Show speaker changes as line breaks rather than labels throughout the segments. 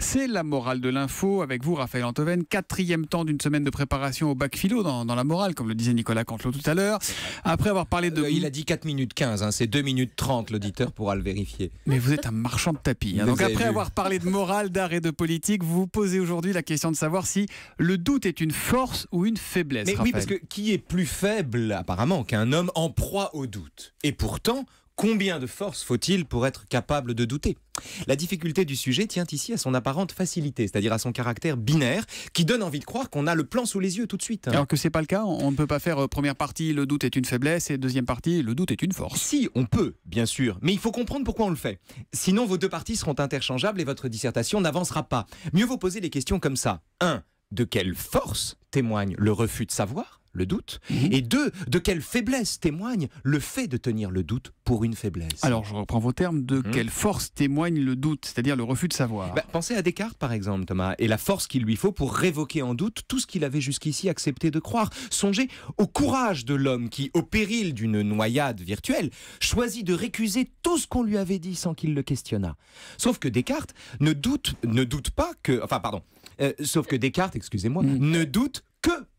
C'est la morale de l'info avec vous, Raphaël Antoven. Quatrième temps d'une semaine de préparation au bac philo dans, la morale, comme le disait Nicolas Cantelot tout à l'heure.
Après avoir parlé de. Euh, il a dit 4 minutes 15, hein, c'est 2 minutes 30, l'auditeur pourra le vérifier.
Mais vous êtes un marchand de tapis. Hein. Donc après avoir parlé de morale, d'art et de politique, vous vous posez aujourd'hui la question de savoir
si le doute est une force ou une faiblesse. Mais oui, parce que qui est plus faible, apparemment, qu'un homme en proie au doute Et pourtant, Combien de force faut-il pour être capable de douter La difficulté du sujet tient ici à son apparente facilité, c'est-à-dire à son caractère binaire, qui donne envie de croire qu'on a le plan sous les yeux tout de suite. Alors que
n'est pas le cas, on ne peut pas faire euh, première partie, le doute est une
faiblesse, et deuxième partie, le doute est une force. Si, on peut, bien sûr, mais il faut comprendre pourquoi on le fait. Sinon, vos deux parties seront interchangeables et votre dissertation n'avancera pas. Mieux vaut poser les questions comme ça. 1. De quelle force témoigne le refus de savoir le doute mhm. Et deux, de quelle faiblesse témoigne le fait de tenir le doute pour une faiblesse Alors, je reprends vos termes, de mhm. quelle force témoigne le doute, c'est-à-dire le refus de savoir bah, Pensez à Descartes, par exemple, Thomas, et la force qu'il lui faut pour révoquer en doute tout ce qu'il avait jusqu'ici accepté de croire. Songez au courage de l'homme qui, au péril d'une noyade virtuelle, choisit de récuser tout ce qu'on lui avait dit sans qu'il le questionnât. Sauf que Descartes ne doute, ne doute pas que... Enfin, pardon. Euh, sauf que Descartes, excusez-moi, mm. ne doute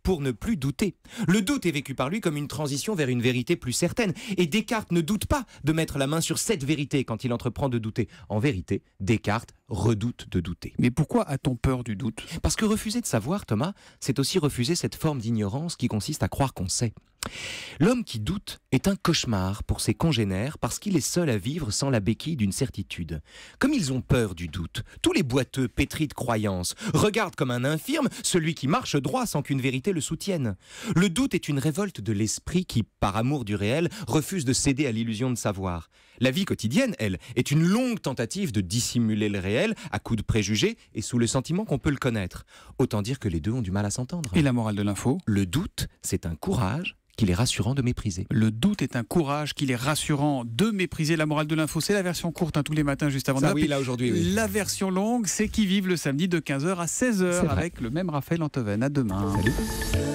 pour ne plus douter. Le doute est vécu par lui comme une transition vers une vérité plus certaine, et Descartes ne doute pas de mettre la main sur cette vérité quand il entreprend de douter. En vérité, Descartes redoute de douter. Mais pourquoi a-t-on peur du doute Parce que refuser de savoir, Thomas, c'est aussi refuser cette forme d'ignorance qui consiste à croire qu'on sait. L'homme qui doute est un cauchemar pour ses congénères parce qu'il est seul à vivre sans la béquille d'une certitude. Comme ils ont peur du doute, tous les boiteux pétris de croyances regardent comme un infirme celui qui marche droit sans qu'une vérité le soutienne. Le doute est une révolte de l'esprit qui, par amour du réel, refuse de céder à l'illusion de savoir. La vie quotidienne, elle, est une longue tentative de dissimuler le réel à coup de préjugés et sous le sentiment qu'on peut le connaître. Autant dire que les deux ont du mal à s'entendre. Et la morale de l'info Le doute, c'est un courage qu'il est rassurant de mépriser. Le doute est un courage
qu'il est rassurant de mépriser. La morale de l'info, c'est la version courte hein, tous les matins juste avant. Ça, oui, là aujourd'hui. La version longue, c'est qui vivent le samedi de 15h à 16h avec le même Raphaël Antoven. À demain. Salut.